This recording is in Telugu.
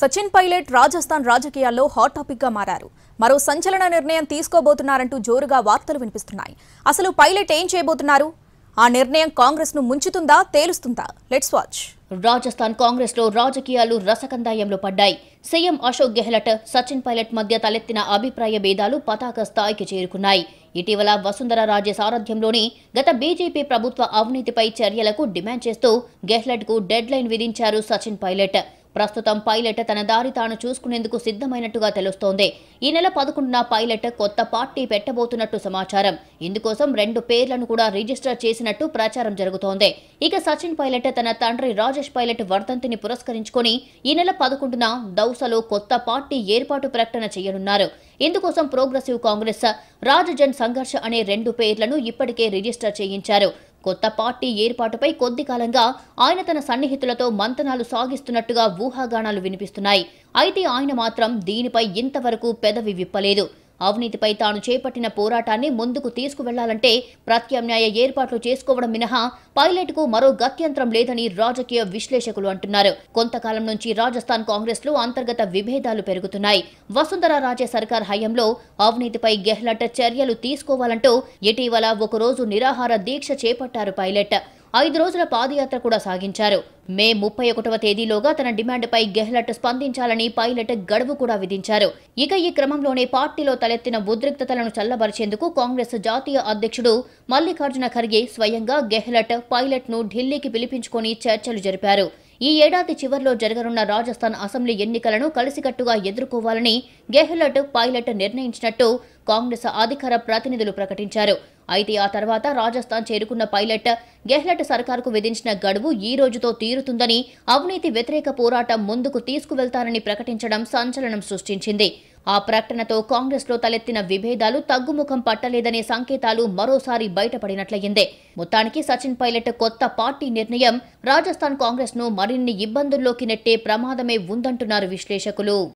సచిన్ పైలట్ రాజస్థాన్ రాజకీయాల్లో హాట్ టాపిక్ గా మారారు మరో సంచలన నిర్ణయం తీసుకోబోతున్నారంటూ జోరుగా వార్తలు వినిపిస్తున్నాయి అసలు పైలట్ ఏం చేయబోతున్నారు ఆ నిర్ణయం కాంగ్రెస్ ను ముంచుతుందా తేలుస్తుందా లెట్స్ వాచ్ రాజస్థాన్ కాంగ్రెస్ లో రాజకీయాలు రసకందాయంలో పడ్డాయి సీఎం అశోక్ గెహ్లట్ సచిన్ పైలట్ మధ్య తలెత్తిన అభిప్రాయ భేదాలు పతాక స్థాయికి చేరుకున్నాయి ఇటీవల వసుంధర రాజే సారథ్యంలోని గత బీజేపీ ప్రభుత్వ అవినీతిపై చర్యలకు డిమాండ్ చేస్తూ గెహ్లట్ కు డెడ్ లైన్ విధించారు సచిన్ పైలట్ ప్రస్తుతం పైలట్ తన దారి తాను చూసుకునేందుకు సిద్ధమైనట్టుగా తెలుస్తోంది ఈ నెల పదకొండున పైలట్ కొత్త పార్టీ పెట్టబోతున్నట్టు సమాచారం ఇందుకోసం రెండు పేర్లను కూడా రిజిస్టర్ చేసినట్టు ప్రచారం జరుగుతోంది ఇక సచిన్ పైలట్ తన తండ్రి రాజేష్ పైలట్ వర్ధంతిని పురస్కరించుకుని ఈ నెల పదకొండున దౌసలో కొత్త పార్టీ ఏర్పాటు ప్రకటన చేయనున్నారు ఇందుకోసం ప్రోగ్రెసివ్ కాంగ్రెస్ రాజజన్ సంఘర్ష అనే రెండు పేర్లను ఇప్పటికే రిజిస్టర్ చేయించారు కొత్త పార్టీ ఏర్పాటుపై కొద్ది కాలంగా ఆయన తన సన్నిహితులతో మంతనాలు సాగిస్తున్నట్టుగా ఊహాగానాలు వినిపిస్తున్నాయి అయితే ఆయన మాత్రం దీనిపై ఇంతవరకు పెదవి విప్పలేదు అవినీతిపై తాను చేపట్టిన పోరాటాన్ని ముందుకు తీసుకువెళ్లాలంటే ప్రత్యామ్నాయ ఏర్పాట్లు చేసుకోవడం మినహా పైలట్ కు మరో గత్యంతరం లేదని రాజకీయ విశ్లేషకులు అంటున్నారు కొంతకాలం నుంచి రాజస్థాన్ కాంగ్రెస్లో అంతర్గత విభేదాలు పెరుగుతున్నాయి వసుంధర రాజే సర్కార్ హయాంలో అవినీతిపై గెహ్లట్ చర్యలు తీసుకోవాలంటూ ఇటీవల ఒకరోజు నిరాహార దీక్ష చేపట్టారు పైలట్ ఐదు రోజుల పాదయాత్ర కూడా సాగించారు మే ముప్పై ఒకటవ తేదీలోగా తన డిమాండ్పై గెహ్లట్ స్పందించాలని పైలట్ గడువు కూడా విధించారు ఇక ఈ క్రమంలోనే పార్టీలో తలెత్తిన ఉద్రిక్తతలను చల్లబరిచేందుకు కాంగ్రెస్ జాతీయ అధ్యక్షుడు మల్లికార్జున ఖర్గే స్వయంగా గెహ్లట్ పైలట్ను ఢిల్లీకి పిలిపించుకొని చర్చలు జరిపారు ఈ ఏడాది చివరిలో జరగనున్న రాజస్థాన్ అసెంబ్లీ ఎన్నికలను కలిసికట్టుగా ఎదుర్కోవాలని గెహ్లట్ పైలట్ నిర్ణయించినట్టు కాంగ్రెస్ అధికార ప్రతినిధులు ప్రకటించారు అయితే ఆ తర్వాత రాజస్థాన్ చేరుకున్న పైలట్ గెహ్లట్ సర్కారుకు విధించిన గడువు ఈ రోజుతో తీరుతుందని అవినీతి వ్యతిరేక పోరాటం ముందుకు తీసుకువెళ్తారని ప్రకటించడం సంచలనం సృష్టించింది ఆ ప్రకటనతో కాంగ్రెస్ లో తలెత్తిన విభేదాలు తగ్గుముఖం పట్టలేదనే సంకేతాలు మరోసారి బయటపడినట్లయిందే మొత్తానికి సచిన్ పైలట్ కొత్త పార్టీ నిర్ణయం రాజస్థాన్ కాంగ్రెస్ ను మరిన్ని ఇబ్బందుల్లోకి నెట్టే ప్రమాదమే ఉందంటున్నారు విశ్లేషకులు